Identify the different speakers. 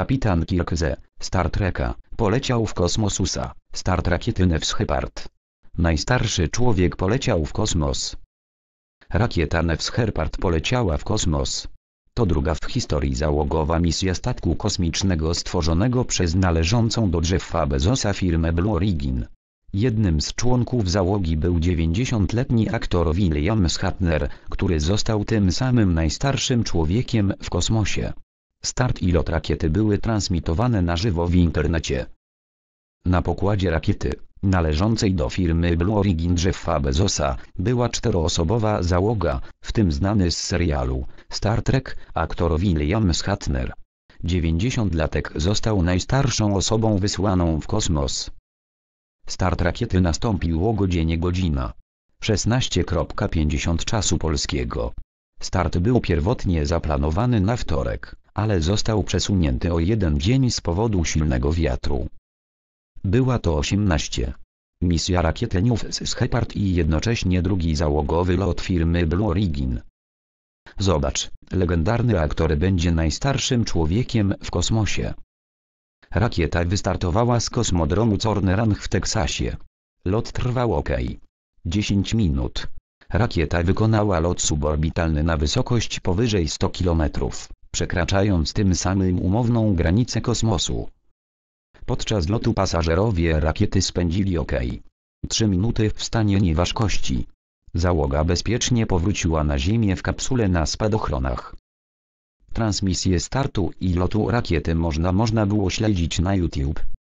Speaker 1: Kapitan Kirk z Star Treka poleciał w kosmos USA, start rakiety Neves Shepard. Najstarszy człowiek poleciał w kosmos. Rakieta Neves Shepard poleciała w kosmos. To druga w historii załogowa misja statku kosmicznego stworzonego przez należącą do Jeffa Bezosa firmę Blue Origin. Jednym z członków załogi był 90-letni aktor William Shatner, który został tym samym najstarszym człowiekiem w kosmosie. Start i lot rakiety były transmitowane na żywo w internecie. Na pokładzie rakiety, należącej do firmy Blue Origin Jeffa Bezosa, była czteroosobowa załoga, w tym znany z serialu Star Trek aktor William Shatner. 90-latek został najstarszą osobą wysłaną w kosmos. Start rakiety nastąpił o godzinie godzina 16.50 czasu polskiego. Start był pierwotnie zaplanowany na wtorek ale został przesunięty o jeden dzień z powodu silnego wiatru. Była to 18. Misja rakieteniów z Shepard i jednocześnie drugi załogowy lot firmy Blue Origin. Zobacz, legendarny aktor będzie najstarszym człowiekiem w kosmosie. Rakieta wystartowała z kosmodromu Cornerang w Teksasie. Lot trwał ok. 10 minut. Rakieta wykonała lot suborbitalny na wysokość powyżej 100 km przekraczając tym samym umowną granicę kosmosu. Podczas lotu pasażerowie rakiety spędzili ok. 3 minuty w stanie nieważkości. Załoga bezpiecznie powróciła na Ziemię w kapsule na spadochronach. Transmisję startu i lotu rakiety można można było śledzić na YouTube.